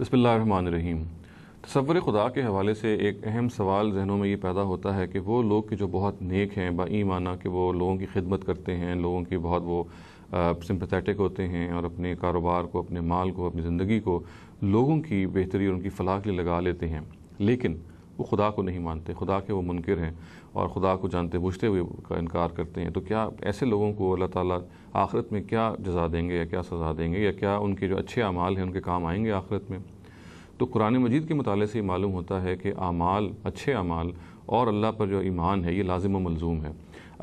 बसमीम तस्वर खुदा के हवाले से एक अहम सवाल जहनों में ये पैदा होता है कि वो लोग कि जो बहुत नेक हैं बाई माना कि वो लोगों की खिदमत करते हैं लोगों की बहुत वो सिम्पथैटिक होते हैं और अपने कारोबार को अपने माल को अपनी ज़िंदगी को लोगों की बेहतरी और उनकी फलाह के लिए लगा लेते हैं लेकिन वो खुदा को नहीं मानते खुदा के वो मुनकर हैं और खुदा को जानते बूझते हुए का इनकार करते हैं तो क्या ऐसे लोगों को अल्लाह ताला आखिरत में क्या जजा देंगे या क्या सज़ा देंगे या क्या उनके जो अच्छे अमाल हैं उनके काम आएंगे आखिरत में तो कुरान मजीद के मताले से मालूम होता है कि अमाल अच्छे अमाल और अल्लाह पर जो ईमान है ये लाजिम मलजूम है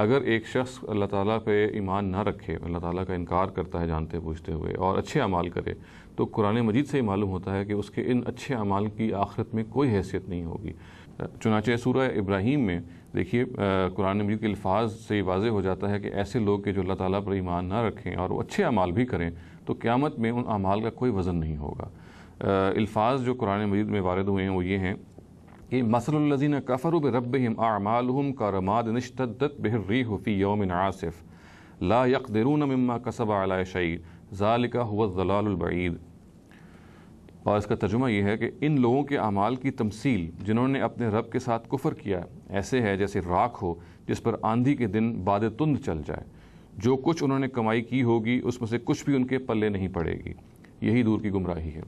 अगर एक शख्स अल्लाह ताला पे ईमान ना रखे अल्लाह ताला का इनकार करता है जानते बूझते हुए और अच्छे अमाल करे तो कुरान मजीद से ही मालूम होता है कि उसके इन अच्छे अमाल की आखिरत में कोई हैसियत नहीं होगी चुनाचे सूर्य इब्राहिम में देखिए कुरान मजीद के अल्फाज से वाज हो जाता है कि ऐसे लोग के जो अल्लाह ताला पर ईमान ना रखें और वो अच्छे अमाल भी करें तो क़्यामत में उन अमाल का कोई वज़न नहीं होगा अल्फाज जो कुरान मजीद में वारद हुए हैं वो ये हैं कि मसलजी कफ़र रब आमालम का रमाद नशत बहर्री हफ़ी योम आसिफ़ ला यकदरून मम्मा कसब आला शई ज़ालिका हुआ जलालबीद और इसका तर्जुमा यह है कि इन लोगों के अमाल की तमसील जिन्होंने अपने रब के साथ कुफर किया ऐसे है जैसे राख हो जिस पर आंधी के दिन बाद तुंद चल जाए जो कुछ उन्होंने कमाई की होगी उसमें से कुछ भी उनके पल्ले नहीं पड़ेगी यही दूर की गुमराही है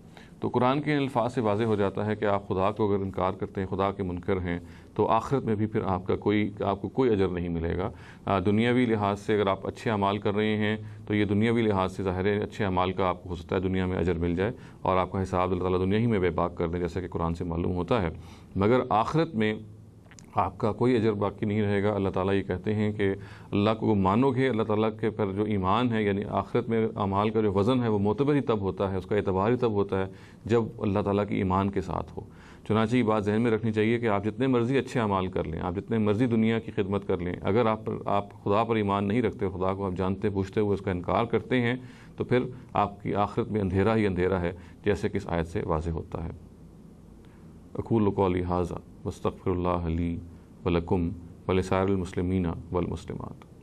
तो कुरान के अल्फाज से वाजे हो जाता है कि आप खुदा को अगर इनकार करते हैं खुदा के मुनकर हैं तो आखिरत में भी फिर आपका कोई आपको कोई अजर नहीं मिलेगा दुनियावी लिहाज से अगर आप अच्छे अमाल कर रहे हैं तो ये दुनियावी लिहाज से ज़ाहिर है अच्छे अमाल का आपको हो सकता है दुनिया में अजर मिल जाए और आपका हिसाब अल्लाह ताली दुनिया ही में बेबाक कर दें जैसा कि कुरान से मालूम होता है मगर आखिरत में आपका कोई अजर बाकी नहीं रहेगा अल्लाह ताला ये कहते हैं कि अल्लाह को मानोगे अल्लाह ताला के पर जो ईमान है यानी आखिरत में अमाल का जो वज़न है वो मोतबर ही तब होता है उसका एतबार ही तब होता है जब अल्लाह ताला की ईमान के साथ हो चुनाची बात जहन में रखनी चाहिए कि आप जितने मर्ज़ी अच्छे अमाल कर लें आप जितने मर्ज़ी दुनिया की खिदमत कर लें अगर आप आप खुदा पर ईमान नहीं रखते खुदा को आप जानते पूछते हुए उसका इनकार करते हैं तो फिर आपकी आखिरत में अंधेरा ही अंधेरा है जैसे कि इस आयत से वाज होता है अकूल कौली हाजा वस्तफ़िरल्ला वलकुम वलसारमसलमीना मुसलमिन